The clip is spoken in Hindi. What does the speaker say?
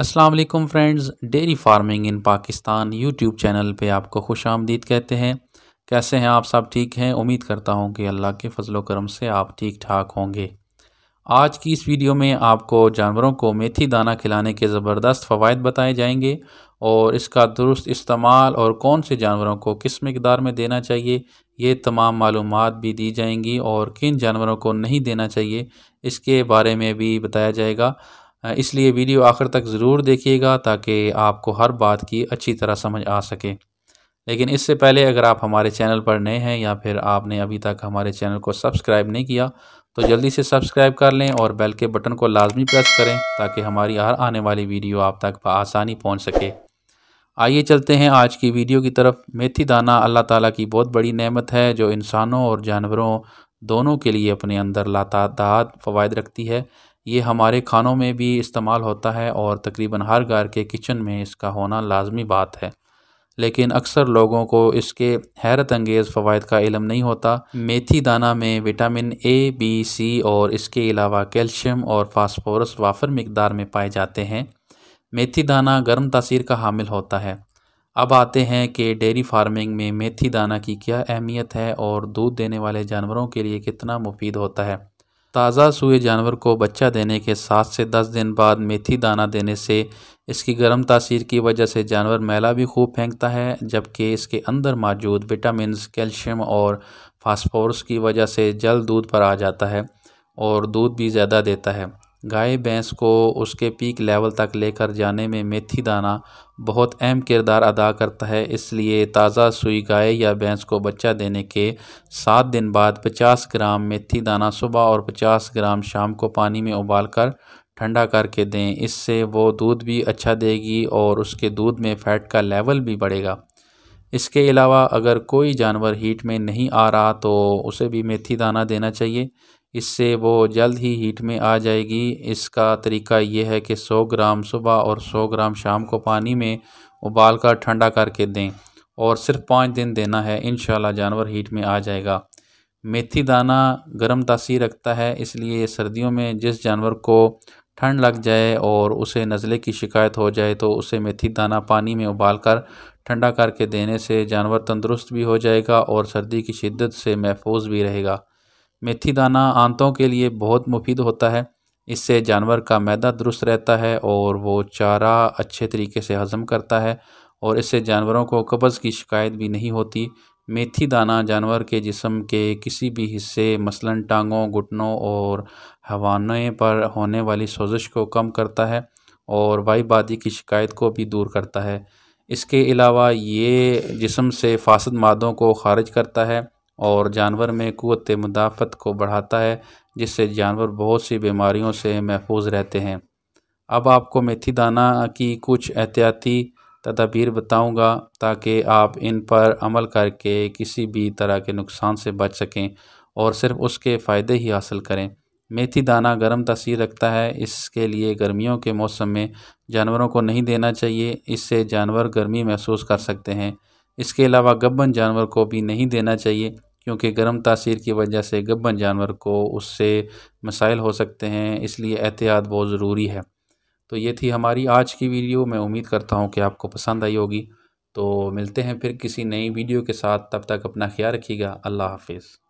Aslam friends dairy farming in Pakistan YouTube channel पे आपको खुश आमदीद कहते हैं कैसे हैं आप सब ठीक हैं उम्मीद करता हूं कि अल्लाह के फजल करम से आप ठीक ठाक होंगे आज की इस वीडियो में आपको जानवरों को मेथी दाना खिलाने के ज़बरदस्त फ़वाद बताए जाएंगे और इसका दुरुस्त इस्तेमाल और कौन से जानवरों को किस मकदार में देना चाहिए ये तमाम मालूम भी दी जाएंगी और किन जानवरों को नहीं देना चाहिए इसके बारे में भी बताया जाएगा इसलिए वीडियो आखिर तक ज़रूर देखिएगा ताकि आपको हर बात की अच्छी तरह समझ आ सके लेकिन इससे पहले अगर आप हमारे चैनल पर नए हैं या फिर आपने अभी तक हमारे चैनल को सब्सक्राइब नहीं किया तो जल्दी से सब्सक्राइब कर लें और बेल के बटन को लाजमी प्रेस करें ताकि हमारी हर आने वाली वीडियो आप तक आसानी पहुंच सके आइए चलते हैं आज की वीडियो की तरफ मेथी दाना अल्लाह ताला की बहुत बड़ी नेमत है जो इंसानों और जानवरों दोनों के लिए अपने अंदर लाता फ़वाद रखती है ये हमारे खानों में भी इस्तेमाल होता है और तकरीबन हर घर के किचन में इसका होना लाजमी बात है लेकिन अक्सर लोगों को इसके हैरत अंगेज़ फ़वाद का इलम नहीं होता मेथी दाना में विटामिन ए बी सी और इसके अलावा कैल्शियम और फास्फोरस वाफर मकदार में पाए जाते हैं मेथी दाना गर्म तसीर का हामिल होता है अब आते हैं कि डेयरी फार्मिंग में मेथी दाना की क्या अहमियत है और दूध देने वाले जानवरों के लिए कितना मुफीद होता है ताज़ा सूए जानवर को बच्चा देने के सात से दस दिन बाद मेथी दाना देने से इसकी गर्म तासीर की वजह से जानवर मैला भी खूब फेंकता है जबकि इसके अंदर मौजूद विटामिन कैल्शियम और फास्फोरस की वजह से जल्द दूध पर आ जाता है और दूध भी ज़्यादा देता है गाय भैंस को उसके पीक लेवल तक लेकर जाने में मेथी दाना बहुत अहम किरदार अदा करता है इसलिए ताज़ा सुई गाय या भैंस को बच्चा देने के सात दिन बाद 50 ग्राम मेथी दाना सुबह और 50 ग्राम शाम को पानी में उबालकर ठंडा करके दें इससे वो दूध भी अच्छा देगी और उसके दूध में फ़ैट का लेवल भी बढ़ेगा इसके अलावा अगर कोई जानवर हीट में नहीं आ रहा तो उसे भी मेथी दाना देना चाहिए इससे वो जल्द ही हीट में आ जाएगी इसका तरीका ये है कि 100 ग्राम सुबह और 100 ग्राम शाम को पानी में उबाल कर ठंडा करके दें और सिर्फ पाँच दिन देना है इन जानवर हीट में आ जाएगा मेथी दाना गर्म तासीर रखता है इसलिए सर्दियों में जिस जानवर को ठंड लग जाए और उसे नज़ले की शिकायत हो जाए तो उसे मेथी दाना पानी में उबाल कर ठंडा करके देने से जानवर तंदुरुस्त भी हो जाएगा और सर्दी की शिद्दत से महफूज भी रहेगा मेथी दाना आंतों के लिए बहुत मुफीद होता है इससे जानवर का मैदा दुरुस्त रहता है और वो चारा अच्छे तरीके से हज़म करता है और इससे जानवरों को कब्ज़ की शिकायत भी नहीं होती मेथी दाना जानवर के जिसम के किसी भी हिस्से मसलन टांगों घुटनों और हवाने पर होने वाली सोजिश को कम करता है और वाईबादी की शिकायत को भी दूर करता है इसके अलावा ये जिसम से फासद मादों को खारिज करता है और जानवर में कुत मुदाफ़त को बढ़ाता है जिससे जानवर बहुत सी बीमारियों से महफूज रहते हैं अब आपको मेथी दाना की कुछ एहतियाती तदाबीर बताऊंगा ताकि आप इन पर अमल करके किसी भी तरह के नुकसान से बच सकें और सिर्फ उसके फ़ायदे ही हासिल करें मेथी दाना गर्म तसीर रखता है इसके लिए गर्मियों के मौसम में जानवरों को नहीं देना चाहिए इससे जानवर गर्मी महसूस कर सकते हैं इसके अलावा गब्बन जानवर को भी नहीं देना चाहिए क्योंकि गर्म तासीर की वजह से गब्बन जानवर को उससे मसाइल हो सकते हैं इसलिए एहतियात बहुत ज़रूरी है तो ये थी हमारी आज की वीडियो मैं उम्मीद करता हूँ कि आपको पसंद आई होगी तो मिलते हैं फिर किसी नई वीडियो के साथ तब तक अपना ख्याल रखिएगा अल्लाह हाफिज़